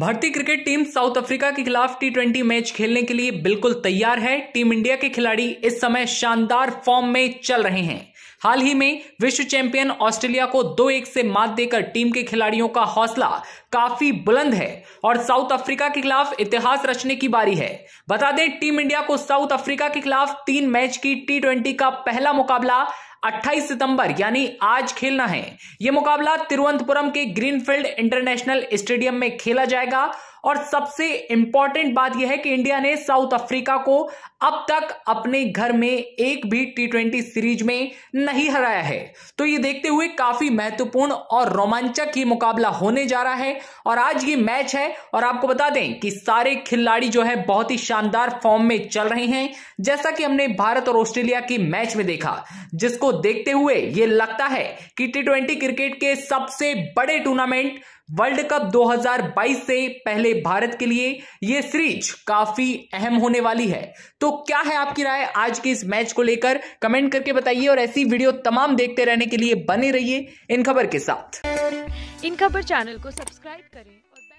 भारतीय cricket team south Africa के खिलाफ टी मैच खेलने के लिए बिल्कुल तैयार है टीम इंडिया के खिलाड़ी इस समय शानदार फॉर्म में चल रहे हैं हाल ही में विश्व चैंपियन ऑस्ट्रेलिया को दो एक से मात देकर टीम के खिलाड़ियों का हौसला काफी बुलंद है और साउथ अफ्रीका के खिलाफ इतिहास रचने की बारी है बता दें टीम इंडिया को साउथ अफ्रीका के खिलाफ तीन मैच की टी का पहला मुकाबला 28 सितंबर यानी आज खेलना है यह मुकाबला तिरुवंतपुरम के ग्रीनफील्ड इंटरनेशनल स्टेडियम में खेला जाएगा और सबसे इंपॉर्टेंट बात यह है कि इंडिया ने साउथ अफ्रीका को अब तक अपने घर में एक भी टी ट्वेंटी सीरीज में नहीं हराया है तो ये देखते हुए काफी महत्वपूर्ण और रोमांचक ही मुकाबला होने जा रहा है और आज ये मैच है और आपको बता दें कि सारे खिलाड़ी जो है बहुत ही शानदार फॉर्म में चल रहे हैं जैसा कि हमने भारत और ऑस्ट्रेलिया के मैच में देखा जिसको देखते हुए ये लगता है कि टी क्रिकेट के सबसे बड़े टूर्नामेंट वर्ल्ड कप 2022 से पहले भारत के लिए यह सीरीज काफी अहम होने वाली है तो क्या है आपकी राय आज के इस मैच को लेकर कमेंट करके बताइए और ऐसी वीडियो तमाम देखते रहने के लिए बने रहिए इन खबर के साथ इन खबर चैनल को सब्सक्राइब करें और